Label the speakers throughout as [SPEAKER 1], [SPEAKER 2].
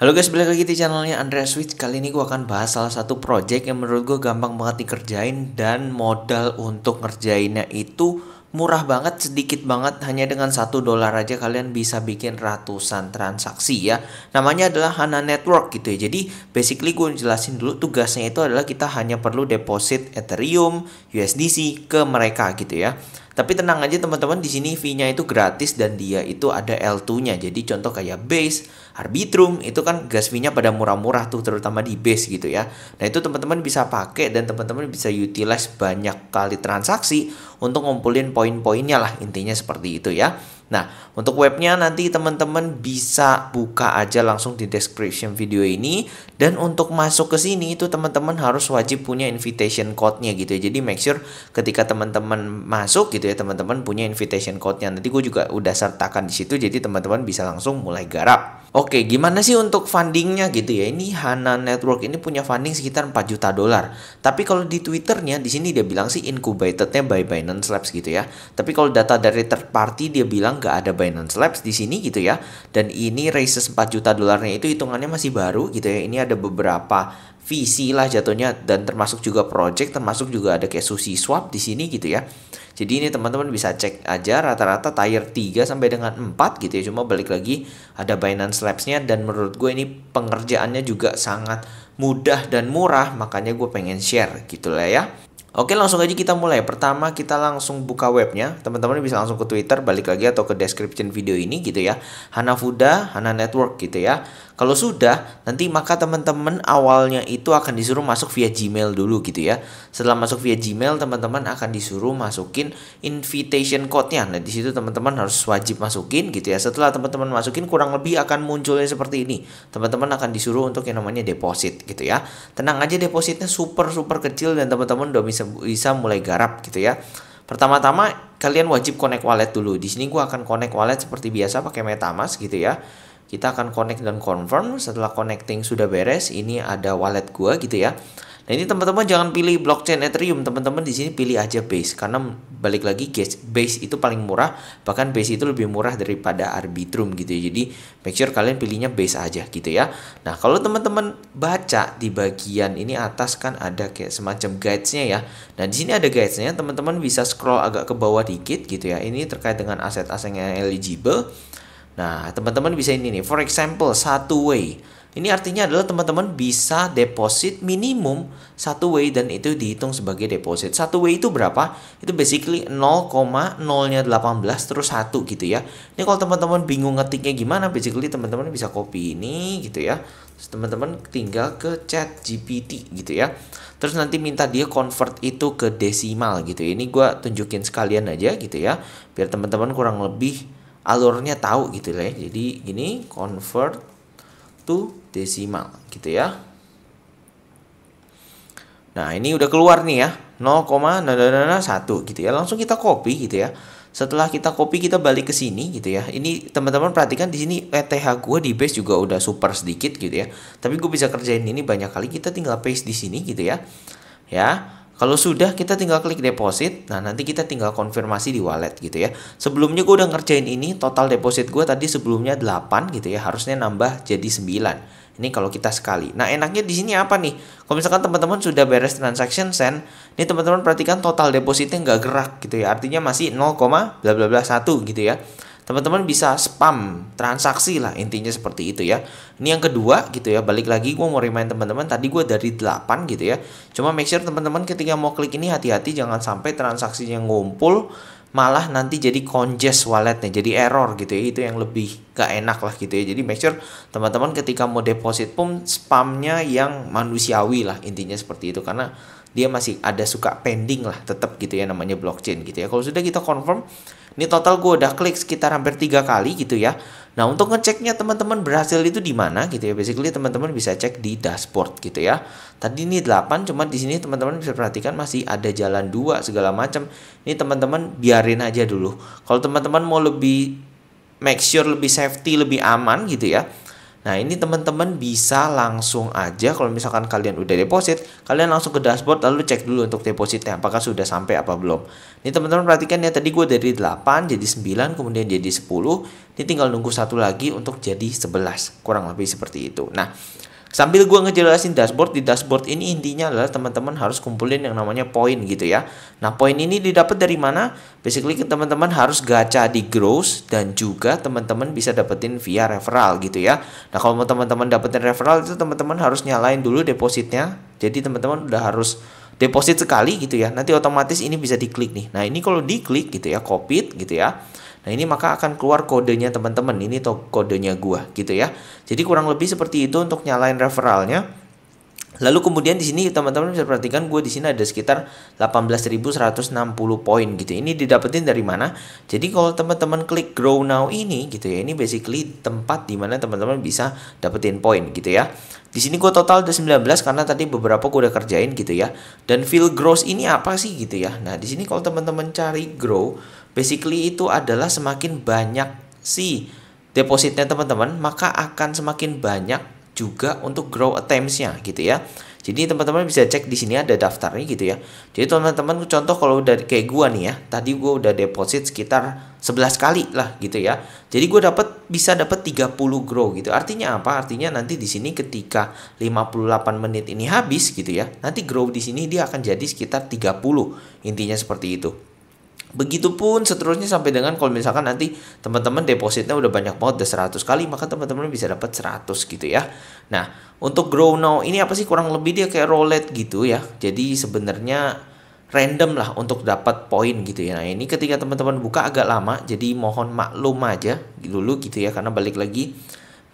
[SPEAKER 1] Halo guys, balik lagi di channelnya Andrea Switch Kali ini gue akan bahas salah satu project yang menurut gue gampang banget dikerjain Dan modal untuk ngerjainnya itu murah banget, sedikit banget Hanya dengan satu dolar aja kalian bisa bikin ratusan transaksi ya Namanya adalah Hana Network gitu ya Jadi basically gue jelasin dulu tugasnya itu adalah kita hanya perlu deposit Ethereum, USDC ke mereka gitu ya tapi tenang aja teman-teman, di sini fee-nya itu gratis dan dia itu ada L2-nya. Jadi contoh kayak base, arbitrum, itu kan gas fee-nya pada murah-murah tuh, terutama di base gitu ya. Nah itu teman-teman bisa pakai dan teman-teman bisa utilize banyak kali transaksi untuk ngumpulin poin-poinnya lah, intinya seperti itu ya. Nah, untuk webnya nanti teman-teman bisa buka aja langsung di description video ini. Dan untuk masuk ke sini itu teman-teman harus wajib punya invitation code-nya gitu ya. Jadi make sure ketika teman-teman masuk gitu ya, teman-teman punya invitation code-nya. Nanti gue juga udah sertakan di situ jadi teman-teman bisa langsung mulai garap. Oke, gimana sih untuk fundingnya gitu ya? Ini Hana Network ini punya funding sekitar 4 juta dolar. Tapi kalau di Twitternya di sini dia bilang sih incubatednya by Binance Labs gitu ya. Tapi kalau data dari third party dia bilang nggak ada Binance Labs di sini gitu ya. Dan ini raises 4 juta dolarnya itu hitungannya masih baru gitu ya. Ini ada beberapa visi lah jatuhnya dan termasuk juga project termasuk juga ada kayak sushi swap di sini gitu ya jadi ini teman-teman bisa cek aja rata-rata tier 3 sampai dengan 4 gitu ya cuma balik lagi ada Binance Labs-nya dan menurut gue ini pengerjaannya juga sangat mudah dan murah makanya gue pengen share gitu lah ya Oke langsung aja kita mulai Pertama kita langsung buka webnya Teman-teman bisa langsung ke Twitter Balik lagi atau ke description video ini gitu ya Hana Fuda Hana Network gitu ya Kalau sudah nanti maka teman-teman awalnya itu akan disuruh masuk via Gmail dulu gitu ya Setelah masuk via Gmail teman-teman akan disuruh masukin invitation code-nya Nah disitu teman-teman harus wajib masukin gitu ya Setelah teman-teman masukin kurang lebih akan munculnya seperti ini Teman-teman akan disuruh untuk yang namanya deposit gitu ya Tenang aja depositnya super-super kecil dan teman-teman udah bisa bisa bisa mulai garap gitu ya. Pertama-tama kalian wajib connect wallet dulu. Di sini gue akan connect wallet seperti biasa pakai MetaMask gitu ya. Kita akan connect dan confirm. Setelah connecting sudah beres, ini ada wallet gue gitu ya. Nah, ini teman-teman jangan pilih blockchain Ethereum, teman-teman di sini pilih aja Base karena balik lagi guys, Base itu paling murah, bahkan Base itu lebih murah daripada Arbitrum gitu ya. Jadi make sure kalian pilihnya Base aja gitu ya. Nah, kalau teman-teman baca di bagian ini atas kan ada kayak semacam guides-nya ya. Nah, di sini ada guides-nya, teman-teman bisa scroll agak ke bawah dikit gitu ya. Ini terkait dengan aset-aset yang eligible. Nah, teman-teman bisa ini nih, for example, satu way ini artinya adalah teman-teman bisa deposit minimum satu way dan itu dihitung sebagai deposit. satu way itu berapa? Itu basically 0,0-nya 18 terus 1 gitu ya. Ini kalau teman-teman bingung ngetiknya gimana, basically teman-teman bisa copy ini gitu ya. Terus teman-teman tinggal ke chat GPT gitu ya. Terus nanti minta dia convert itu ke desimal gitu. Ya. Ini gue tunjukin sekalian aja gitu ya. Biar teman-teman kurang lebih alurnya tahu gitu ya. Jadi ini convert to desimal gitu ya. Nah, ini udah keluar nih ya. satu, gitu ya. Langsung kita copy gitu ya. Setelah kita copy kita balik ke sini gitu ya. Ini teman-teman perhatikan di sini ETH gua di base juga udah super sedikit gitu ya. Tapi gue bisa kerjain ini banyak kali. Kita tinggal paste di sini gitu ya. Ya. Kalau sudah kita tinggal klik deposit. Nah, nanti kita tinggal konfirmasi di wallet gitu ya. Sebelumnya gue udah ngerjain ini, total deposit gue tadi sebelumnya 8 gitu ya. Harusnya nambah jadi 9. Ini kalau kita sekali. Nah, enaknya di sini apa nih? Kalau misalkan teman-teman sudah beres transaction send, ini teman-teman perhatikan total depositnya nggak gerak gitu ya. Artinya masih 0, bla bla bla gitu ya teman-teman bisa spam transaksi lah intinya seperti itu ya ini yang kedua gitu ya balik lagi gue mau remind teman-teman tadi gue dari 8 gitu ya cuma make sure teman-teman ketika mau klik ini hati-hati jangan sampai transaksinya ngumpul malah nanti jadi congest walletnya jadi error gitu ya itu yang lebih gak enak lah gitu ya jadi make sure teman-teman ketika mau deposit pun spamnya yang manusiawi lah intinya seperti itu karena dia masih ada suka pending lah tetap gitu ya namanya blockchain gitu ya. Kalau sudah kita confirm, ini total gue udah klik sekitar hampir tiga kali gitu ya. Nah untuk ngeceknya teman-teman berhasil itu di mana gitu ya. Basically teman-teman bisa cek di dashboard gitu ya. Tadi ini 8 cuman di sini teman-teman bisa perhatikan masih ada jalan dua segala macam. Ini teman-teman biarin aja dulu. Kalau teman-teman mau lebih make sure lebih safety lebih aman gitu ya Nah ini teman-teman bisa langsung aja kalau misalkan kalian udah deposit, kalian langsung ke dashboard lalu cek dulu untuk depositnya apakah sudah sampai apa belum. Ini teman-teman perhatikan ya tadi gue dari 8 jadi 9 kemudian jadi 10, ini tinggal nunggu satu lagi untuk jadi 11 kurang lebih seperti itu. Nah Sambil gue ngejelasin dashboard, di dashboard ini intinya adalah teman-teman harus kumpulin yang namanya poin gitu ya. Nah poin ini didapat dari mana? Basically teman-teman harus gacha di gross dan juga teman-teman bisa dapetin via referral gitu ya. Nah kalau mau teman-teman dapetin referral itu teman-teman harus nyalain dulu depositnya. Jadi teman-teman udah harus deposit sekali gitu ya. Nanti otomatis ini bisa diklik nih. Nah ini kalau diklik gitu ya, copy gitu ya. Nah ini maka akan keluar kodenya teman-teman. Ini kodenya gua gitu ya. Jadi kurang lebih seperti itu untuk nyalain referralnya. Lalu kemudian di sini teman-teman bisa perhatikan gue di sini ada sekitar 18.160 poin gitu. Ya. Ini didapetin dari mana? Jadi kalau teman-teman klik grow now ini gitu ya, ini basically tempat di mana teman-teman bisa dapetin poin gitu ya. Di sini gue total ada 19 karena tadi beberapa gue udah kerjain gitu ya. Dan feel growth ini apa sih gitu ya? Nah, di sini kalau teman-teman cari grow Basically itu adalah semakin banyak si depositnya teman-teman, maka akan semakin banyak juga untuk grow attempts gitu ya. Jadi teman-teman bisa cek di sini ada daftarnya gitu ya. Jadi teman-teman contoh kalau udah kayak gua nih ya, tadi gua udah deposit sekitar 11 kali lah gitu ya. Jadi gua dapat bisa dapat 30 grow gitu. Artinya apa? Artinya nanti di sini ketika 58 menit ini habis gitu ya. Nanti grow di sini dia akan jadi sekitar 30. Intinya seperti itu. Begitupun seterusnya sampai dengan kalau misalkan nanti teman-teman depositnya udah banyak banget udah 100 kali maka teman-teman bisa dapat 100 gitu ya. Nah, untuk grow now ini apa sih kurang lebih dia kayak roulette gitu ya. Jadi sebenarnya random lah untuk dapat poin gitu ya. Nah, ini ketika teman-teman buka agak lama jadi mohon maklum aja dulu gitu ya karena balik lagi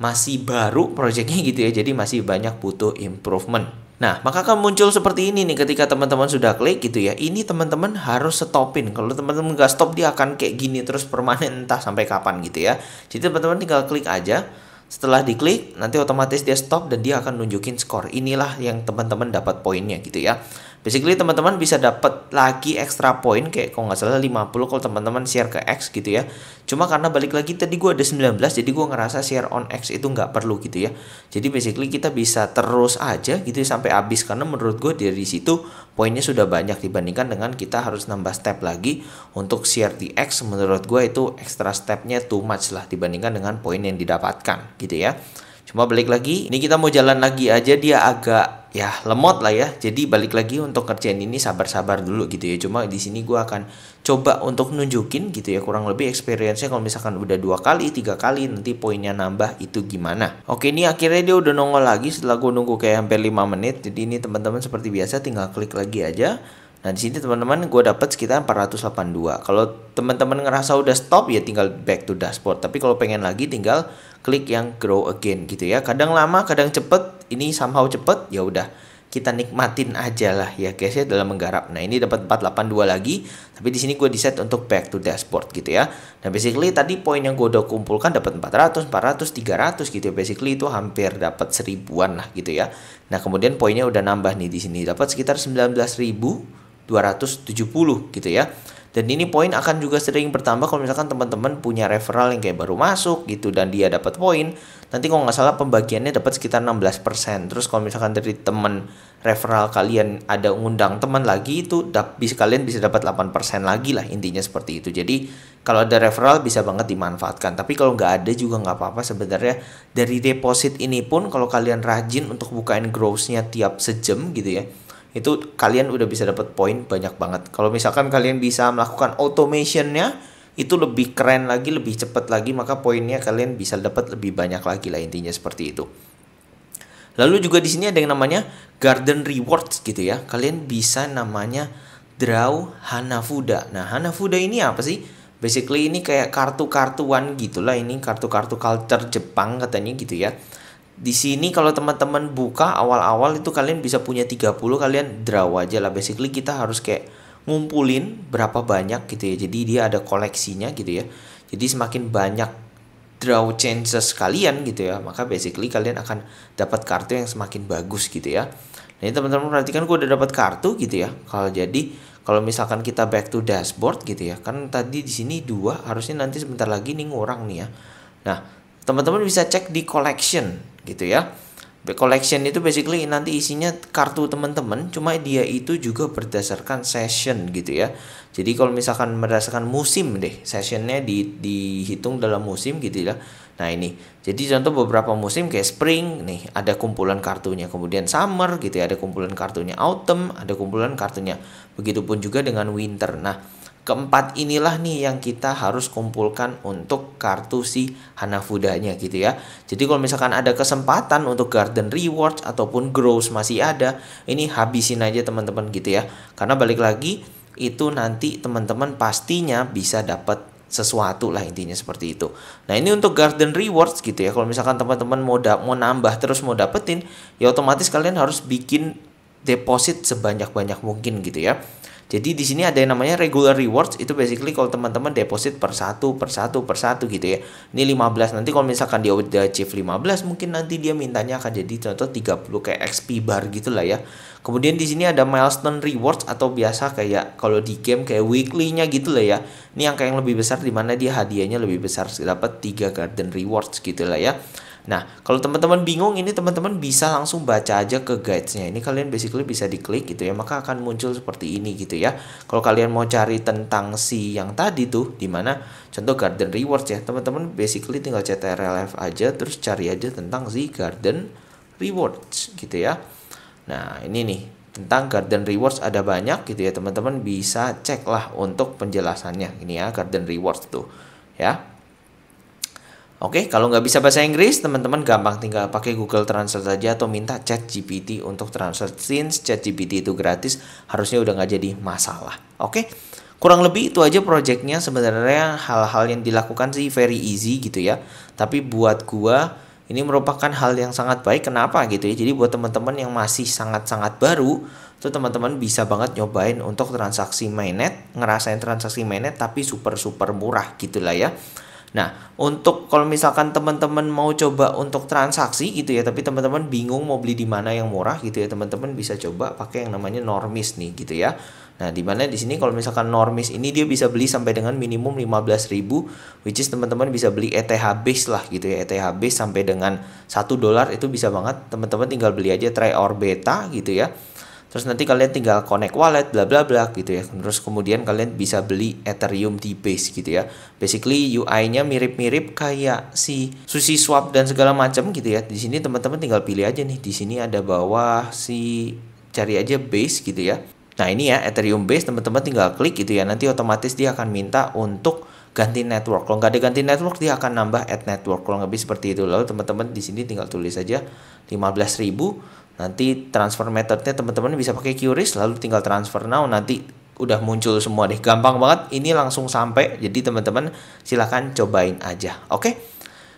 [SPEAKER 1] masih baru proyeknya gitu ya. Jadi masih banyak butuh improvement. Nah, maka akan muncul seperti ini nih ketika teman-teman sudah klik gitu ya. Ini teman-teman harus stopin. Kalau teman-teman nggak stop dia akan kayak gini terus permanen entah sampai kapan gitu ya. Jadi teman-teman tinggal klik aja. Setelah diklik, nanti otomatis dia stop dan dia akan nunjukin skor. Inilah yang teman-teman dapat poinnya gitu ya basically teman-teman bisa dapat lagi extra point kayak kalau nggak salah 50 kalau teman-teman share ke X gitu ya cuma karena balik lagi tadi gue ada 19 jadi gue ngerasa share on X itu nggak perlu gitu ya jadi basically kita bisa terus aja gitu ya, sampai habis karena menurut gue dari situ poinnya sudah banyak dibandingkan dengan kita harus nambah step lagi untuk share di X menurut gue itu extra stepnya too much lah dibandingkan dengan poin yang didapatkan gitu ya cuma balik lagi ini kita mau jalan lagi aja dia agak ya lemot lah ya jadi balik lagi untuk kerjaan ini sabar-sabar dulu gitu ya cuma di sini gue akan coba untuk nunjukin gitu ya kurang lebih experience-nya kalau misalkan udah dua kali tiga kali nanti poinnya nambah itu gimana oke ini akhirnya dia udah nongol lagi setelah gue nunggu kayak hampir 5 menit jadi ini teman-teman seperti biasa tinggal klik lagi aja Nah di sini teman-teman gue dapat sekitar 482. Kalau teman-teman ngerasa udah stop ya tinggal back to dashboard. Tapi kalau pengen lagi tinggal klik yang grow again gitu ya kadang lama kadang cepet ini somehow cepet ya udah kita nikmatin aja lah ya guys ya dalam menggarap. Nah ini dapat 482 lagi, tapi di sini gue di set untuk back to dashboard gitu ya. Nah basically tadi poin yang gue udah kumpulkan dapat 400, 400, 300 gitu ya. Basically itu hampir dapat seribuan lah gitu ya. Nah kemudian poinnya udah nambah nih di sini dapat sekitar 19 ribu 270 gitu ya. Dan ini poin akan juga sering bertambah kalau misalkan teman-teman punya referral yang kayak baru masuk gitu dan dia dapat poin. Nanti kalau nggak salah pembagiannya dapat sekitar 16%. Terus kalau misalkan dari teman referral kalian ada ngundang teman lagi itu bisa kalian bisa dapat 8% lagi lah intinya seperti itu. Jadi kalau ada referral bisa banget dimanfaatkan. Tapi kalau nggak ada juga nggak apa-apa sebenarnya dari deposit ini pun kalau kalian rajin untuk bukain growth-nya tiap sejam gitu ya itu kalian udah bisa dapat poin banyak banget. Kalau misalkan kalian bisa melakukan automationnya itu lebih keren lagi, lebih cepat lagi, maka poinnya kalian bisa dapat lebih banyak lagi lah intinya seperti itu. Lalu juga di sini ada yang namanya Garden Rewards gitu ya. Kalian bisa namanya draw Hanafuda. Nah, Hanafuda ini apa sih? Basically ini kayak kartu-kartuan gitulah ini kartu-kartu culture Jepang katanya gitu ya di sini kalau teman-teman buka awal-awal itu kalian bisa punya 30 kalian draw aja lah basically kita harus kayak ngumpulin berapa banyak gitu ya jadi dia ada koleksinya gitu ya jadi semakin banyak draw chances kalian gitu ya maka basically kalian akan dapat kartu yang semakin bagus gitu ya nah ini teman-teman perhatikan gue udah dapat kartu gitu ya kalau jadi kalau misalkan kita back to dashboard gitu ya kan tadi di sini dua harusnya nanti sebentar lagi nih ngurang nih ya nah teman-teman bisa cek di collection gitu ya collection itu basically nanti isinya kartu teman-teman cuma dia itu juga berdasarkan session gitu ya jadi kalau misalkan berdasarkan musim deh sessionnya di, dihitung dalam musim gitu ya Nah ini, jadi contoh beberapa musim kayak spring nih ada kumpulan kartunya, kemudian summer gitu ya ada kumpulan kartunya, autumn ada kumpulan kartunya, begitupun juga dengan winter. Nah keempat inilah nih yang kita harus kumpulkan untuk kartu si Hanafudanya gitu ya. Jadi kalau misalkan ada kesempatan untuk garden rewards ataupun grows masih ada, ini habisin aja teman-teman gitu ya. Karena balik lagi itu nanti teman-teman pastinya bisa dapat sesuatu lah intinya seperti itu. Nah ini untuk garden rewards gitu ya. Kalau misalkan teman-teman mau mau nambah terus mau dapetin, ya otomatis kalian harus bikin deposit sebanyak-banyak mungkin gitu ya. Jadi di sini ada yang namanya regular rewards itu basically kalau teman-teman deposit per satu per satu per satu gitu ya. Ini 15 nanti kalau misalkan dia udah achieve 15 mungkin nanti dia mintanya akan jadi contoh 30 kayak XP bar gitu lah ya. Kemudian di sini ada milestone rewards atau biasa kayak kalau di game kayak weekly-nya gitu lah ya. Ini angka yang lebih besar di mana dia hadiahnya lebih besar dapat 3 garden rewards gitu lah ya. Nah, kalau teman-teman bingung ini teman-teman bisa langsung baca aja ke guides-nya. Ini kalian basically bisa diklik gitu ya, maka akan muncul seperti ini gitu ya. Kalau kalian mau cari tentang si yang tadi tuh, di mana contoh garden rewards ya, teman-teman basically tinggal CTRLF aja, terus cari aja tentang si garden rewards gitu ya. Nah, ini nih tentang Garden Rewards ada banyak gitu ya teman-teman bisa cek lah untuk penjelasannya ini ya Garden Rewards tuh ya Oke, kalau nggak bisa bahasa Inggris, teman-teman gampang tinggal pakai Google Translate saja atau minta chat GPT untuk translate since chat GPT itu gratis, harusnya udah nggak jadi masalah. Oke, kurang lebih itu aja projectnya sebenarnya hal-hal yang dilakukan sih very easy gitu ya. Tapi buat gua ini merupakan hal yang sangat baik. Kenapa gitu ya? Jadi buat teman-teman yang masih sangat-sangat baru, tuh teman-teman bisa banget nyobain untuk transaksi mainnet, ngerasain transaksi mainnet tapi super super murah gitulah ya. Nah, untuk kalau misalkan teman-teman mau coba untuk transaksi gitu ya, tapi teman-teman bingung mau beli di mana yang murah gitu ya, teman-teman bisa coba pakai yang namanya normis nih gitu ya. Nah, di mana di sini kalau misalkan normis ini dia bisa beli sampai dengan minimum 15.000 which is teman-teman bisa beli ETH base lah gitu ya. ETH base sampai dengan 1 dolar itu bisa banget teman-teman tinggal beli aja try or beta gitu ya terus nanti kalian tinggal connect wallet bla bla bla gitu ya terus kemudian kalian bisa beli Ethereum di base gitu ya basically UI-nya mirip-mirip kayak si Sushi Swap dan segala macam gitu ya di sini teman-teman tinggal pilih aja nih di sini ada bawah si cari aja base gitu ya Nah ini ya Ethereum base teman-teman tinggal klik gitu ya nanti otomatis dia akan minta untuk ganti network. Kalau nggak ada ganti network dia akan nambah add network. Kalau nggak seperti itu lalu teman-teman di sini tinggal tulis saja 15.000 nanti transfer methodnya teman-teman bisa pakai QRIS lalu tinggal transfer now nanti udah muncul semua deh gampang banget ini langsung sampai jadi teman-teman silahkan cobain aja oke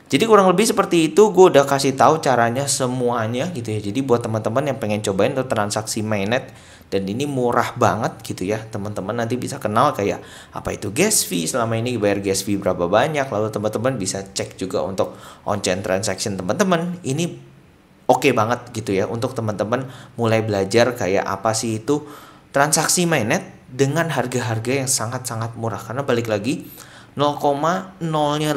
[SPEAKER 1] Jadi kurang lebih seperti itu gue udah kasih tahu caranya semuanya gitu ya. Jadi buat teman-teman yang pengen cobain tuh transaksi mainnet dan ini murah banget gitu ya. Teman-teman nanti bisa kenal kayak apa itu gas fee selama ini bayar gas fee berapa banyak lalu teman-teman bisa cek juga untuk on chain transaction teman-teman. Ini oke okay banget gitu ya untuk teman-teman mulai belajar kayak apa sih itu transaksi mainnet dengan harga-harga yang sangat-sangat murah karena balik lagi 0,0-nya 181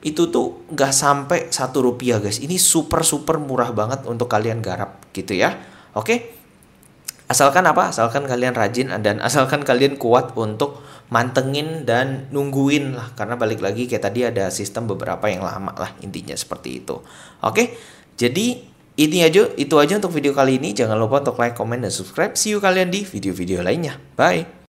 [SPEAKER 1] itu tuh nggak sampai satu rupiah guys ini super super murah banget untuk kalian garap gitu ya oke okay? asalkan apa asalkan kalian rajin dan asalkan kalian kuat untuk mantengin dan nungguin lah karena balik lagi kayak tadi ada sistem beberapa yang lama lah intinya seperti itu oke jadi ini aja itu aja untuk video kali ini jangan lupa untuk like comment dan subscribe see you kalian di video-video lainnya bye